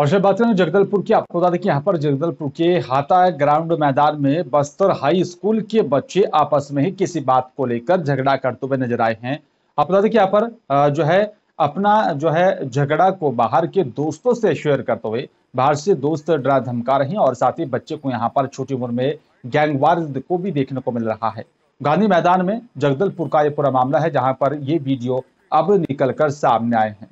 और जब बात करें जगदलपुर की आपको बता दें कि यहाँ पर जगदलपुर के हाथा ग्राउंड मैदान में बस्तर हाई स्कूल के बच्चे आपस में ही किसी बात को लेकर झगड़ा करते हुए नजर आए हैं आप बता दें कि यहाँ पर जो है अपना जो है झगड़ा को बाहर के दोस्तों से शेयर करते हुए बाहर से दोस्त डरा धमका रहे हैं और साथ ही बच्चे को यहाँ पर छोटी उम्र में गैंगवार को भी देखने को मिल रहा है गांधी मैदान में जगदलपुर का ये पूरा मामला है जहां पर ये वीडियो अब निकलकर सामने आए हैं